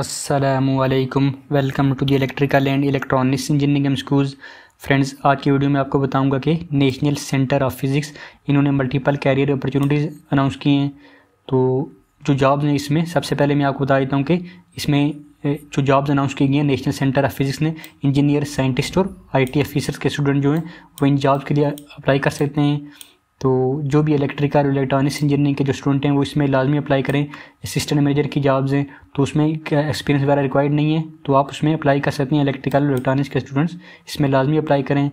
असलकम welcome to the electrical and electronics engineering M schools friends आज की video में आपको बताऊंगा कि नेशनल सेंटर ऑफ फिज़िक्स इन्होंने मल्टीपल कैरियर अपॉर्चुनिटीज़ अनाउंस किए हैं तो जो जॉब्स हैं इसमें सबसे पहले मैं आपको बता देता हूँ कि इसमें जो जॉब्स अनाउंस की गई हैं नेशनल सेंटर ऑफ फिज़िक्स ने इंजीनियर साइंटिस्ट और आई टी ऑफिसर्स के स्टूडेंट जो हैं वो इन जॉब्स के लिए अप्लाई कर सकते हैं तो जो भी इलेक्ट्रिकल और इलेक्ट्रॉनिक्स इंजीनियरिंग के जो स्टूडेंट हैं वो इसमें लाजमी अप्लाई करें असिस्टेंट मैनेजर की जॉब्स हैं तो उसमें एक्सपीरियंस वगैरह रिक्वायर्ड नहीं है तो आप उसमें अप्लाई कर सकते हैं इलेक्ट्रिकल और इलेक्ट्रॉनिक्स के स्टूडेंट्स इसमें लाजमी अप्लाई करें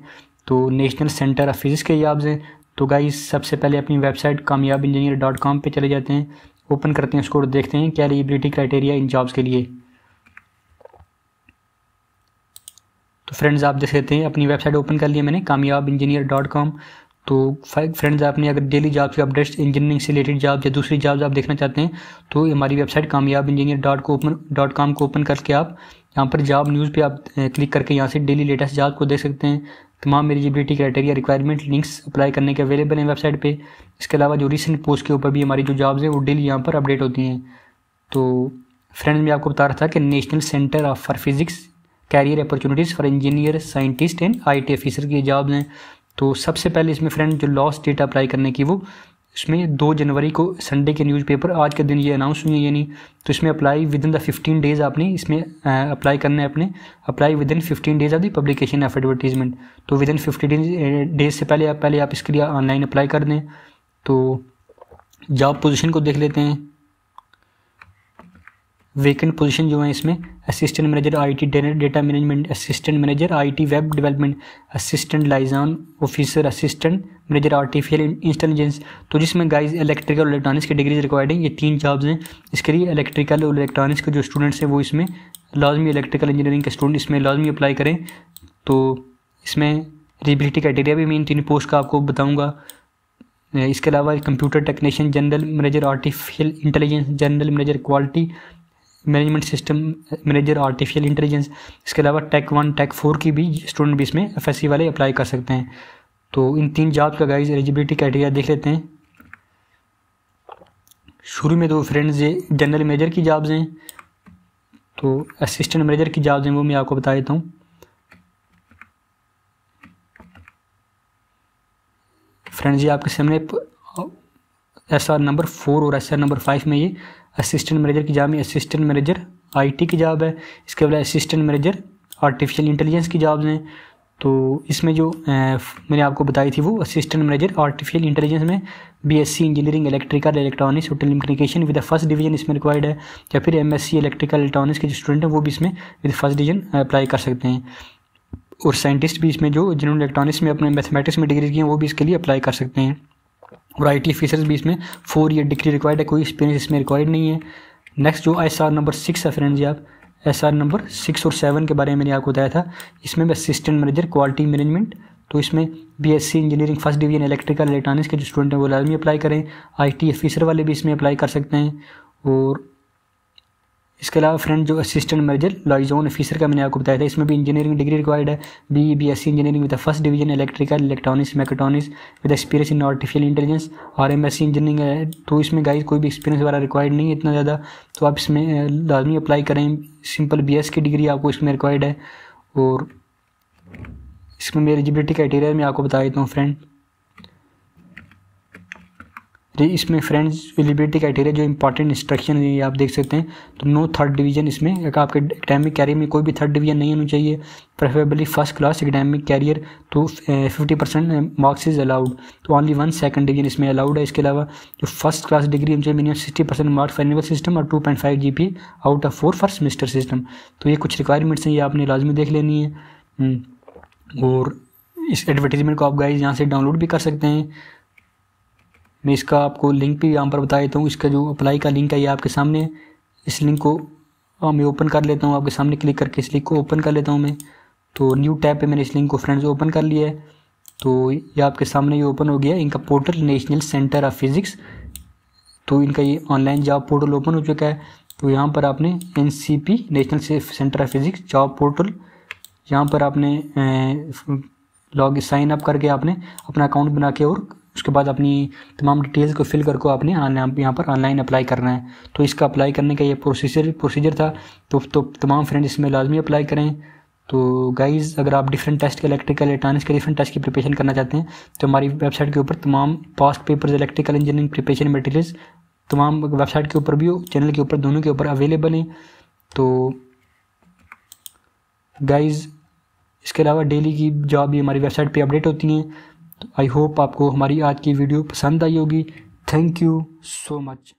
तो नेशनल सेंटर ऑफ फिज़िक्स के जॉब्स हैं तो गाइस सबसे पहले अपनी website Kamyab engineer dot com पर चले जाते हैं ओपन करते हैं उसको और देखते हैं क्या एलिजिबिलिटी क्राइटेरिया इन जॉब्स के लिए तो फ्रेंड्स आप देख सकते हैं अपनी वेबसाइट ओपन कर लिए मैंने कामयाब इंजीनियर डॉट कॉम तो फ्रेंड्स आपने अगर डेली जॉब की अपडेट्स इंजीनियरिंग से रिलेटेड जॉब या दूसरी जॉब आप देखना चाहते हैं तो हमारी वेबसाइट कामयाब इंजीनियर डॉट को ओपन डॉट कॉम को ओपन करके आप यहाँ पर जॉब न्यूज़ पे आप क्लिक करके यहाँ से डेली लेटेस्ट जॉब को देख सकते हैं तमाम eligibility criteria requirement links apply करने के अवेलेबल हैं वेबसाइट पर इसके अलावा जो रिसेंट पोस्ट के ऊपर भी हमारी जो जॉब्स हैं वो डेली यहाँ पर अपडेट होती हैं तो फ्रेंड्स मैं आपको बता रहा था कि national centre of for physics career opportunities for engineer scientist and I T officer की जॉब्स हैं तो सबसे पहले इसमें फ्रेंड जो लॉस्ट डेट अप्लाई करने की वो इसमें दो जनवरी को संडे के न्यूज़पेपर आज के दिन ये अनाउंस हुई है यानी तो इसमें apply within the fifteen days आपने इसमें अप्लाई करना है अपने apply within fifteen days of the publication of advertisement तो विद इन फिफ्टी डेज से पहले आप पहले आप इसके लिए ऑनलाइन अप्लाई कर दें तो जॉब पोजिशन को देख लेते हैं वेकेंट पोजीशन जो है इसमें assistant manager IT data management assistant manager IT web development assistant liaison officer assistant manager artificial intelligence तो जिसमें गाइस इलेक्ट्रिकल और इलेक्ट्रॉनिक्स की डिग्रीज रिक्वायर्ड है ये तीन जॉब्स हैं इसके लिए इलेक्ट्रिकल और इलेक्ट्रॉनिक्स के जो स्टूडेंट्स हैं वो इसमें लाजमी इलेक्ट्रिकल इंजीनियरिंग के स्टूडेंट इसमें लाजमी अप्लाई करें तो इसमें एलिजिबिलिटी क्राइटेरिया भी मैं इन तीन पोस्ट का आपको बताऊँगा इसके अलावा computer technician general manager artificial intelligence general manager quality management system manager artificial intelligence इसके अलावा टेक वन टेक फोर की भी स्टूडेंट भी इसमें एफ वाले अप्लाई कर सकते हैं तो इन तीन जॉब का गाइज एलिजिबिलिटी क्राइटेरिया देख लेते हैं शुरू में तो फ्रेंड्स ये जनरल मैनेजर की जॉब्स हैं तो असिस्टेंट मैनेजर की जॉब्स हैं वो मैं आपको बता देता हूँ फ्रेंड्स ये आपके सामने एस आर नंबर फोर और एस आर नंबर फाइव में ये असिस्टेंट मैनेजर की जॉब में असिस्टेंट मैनेजर आईटी की जॉब है इसके बाद असिस्टेंट मैनेजर आर्टिफिशियल इंटेलिजेंस की जॉब हैं तो इसमें जो मैंने आपको बताई थी वो असिस्टेंट मैनेजर आर्टिफिशियल इंटेलिजेंस में बीएससी इंजीनियरिंग इलेक्ट्रिकल इलेक्ट्रॉनिक्स और टेलीकम्युनिकेशन विद फर्स्ट डिवीजन इसमें रिक्वायर्ड है या फिर एमएससी इलेक्ट्रिकल इलेक्ट्रॉनिक्स के जो स्टूडेंट हैं वो भी इसमें विद फर्स्ट डिवीजन अप्लाई कर सकते हैं और साइंटिस्ट भी इसमें जो जिन्होंने इलेक्ट्रॉनिक्स में अपने मैथमेटिक्स में डिग्री की हैं वो भी इसके लिए अप्लाई कर सकते हैं और टी फीसर्स भी इसमें फोर ईयर डिग्री रिक्वायर्ड है कोई एक्सपीरियंस इसमें रिक्वायर्ड नहीं है नेक्स्ट जो एस आर नंबर सिक्स है फ्रेंड जी आप एस आर नंबर सिक्स और सेवन के बारे में मैंने आपको बताया था इसमें असिस्टेंट मैनेजर क्वालिटी मैनेजमेंट तो इसमें B S C engineering first division electrical electronics के जो स्टूडेंट हैं वो लाजमी अप्लाई करें आई टी ऑफिसर वाले भी इसमें अप्लाई कर सकते हैं और इसके अलावा फ्रेंड जो असिस्टेंट मैनेजर लॉइजोन ऑफिसर का मैंने आपको बताया था इसमें भी इंजीनियरिंग डिग्री रिक्वायर्ड है B B S C engineering with first division electrical electronics mechatronics with experience in artificial intelligence और एम एस सी इंजीनियरिंग है तो इसमें गाइस कोई भी एक्सपीरियंस वाला रिक्वायर्ड नहीं है इतना ज़्यादा तो आप इसमें लाजमी अप्लाई करें सिंपल बी एस की डिग्री आपको इसमें रिक्वायर्ड है और इसमें मेरी एलिजिबिलिटी क्राइटेरिया में आपको बता देता हूँ फ्रेंड तो इसमें फ्रेंड्स एलिबिलिटी क्राइटेरिया जो इंपॉर्टेंट इंस्ट्रक्शन है ये आप देख सकते हैं तो नो थर्ड डिवीजन इसमें आपके एकेडमिक कैरियर में कोई भी थर्ड डिवीजन नहीं होना चाहिए preferably first class academic career तो fifty percent marks is allowed तो ओनली वन सेकंड डिवीजन इसमें अलाउड है इसके अलावा जो फर्स्ट क्लास डिग्री होनी चाहिए minimum sixty percent marks for annual system और two point five G P out of four first semester system तो ये कुछ रिक्वायरमेंट्स हैं ये आपने लाजमी देख लेनी है हम्म, और इस एडवर्टीजमेंट को आप गाइज यहाँ से डाउनलोड भी कर सकते हैं मैं इसका आपको लिंक भी यहाँ पर बता देता हूँ इसका जो अप्लाई का लिंक है ये आपके सामने इस लिंक को हाँ, मैं ओपन कर लेता हूँ आपके सामने क्लिक करके इस लिंक को ओपन कर लेता हूँ मैं तो न्यू टैब पे मैंने इस लिंक को फ्रेंड्स ओपन कर लिया है तो ये आपके सामने ये ओपन हो गया इनका portal national centre of physics तो इनका ये ऑनलाइन जॉब पोर्टल ओपन हो चुका है तो यहाँ पर आपने N national centre of physics job portal यहाँ पर आपने लॉग साइन अप करके आपने अपना अकाउंट बना के और उसके बाद अपनी तमाम डिटेल्स को फिल करके आपने यहाँ पर ऑनलाइन अप्लाई करना है तो इसका अप्लाई करने का ये प्रोसीजर प्रोसीजर था तो, तो तमाम फ्रेंड इसमें लाजमी अप्लाई करें तो गाइज़ अगर आप डिफरेंट टेस्ट के इलेक्ट्रिकल इलेक्ट्रॉनिक्स के डिफरेंट टेस्ट की प्रिपरेशन करना चाहते हैं तो हमारी वेबसाइट के ऊपर तमाम past papers electrical engineering preparation materials तमाम वेबसाइट के ऊपर भी हो चैनल के ऊपर दोनों के ऊपर अवेलेबल हैं तो गाइज़ इसके अलावा डेली की जॉब भी हमारी वेबसाइट पर अपडेट होती हैं आई होप आपको हमारी आज की वीडियो पसंद आई होगी थैंक यू सो मच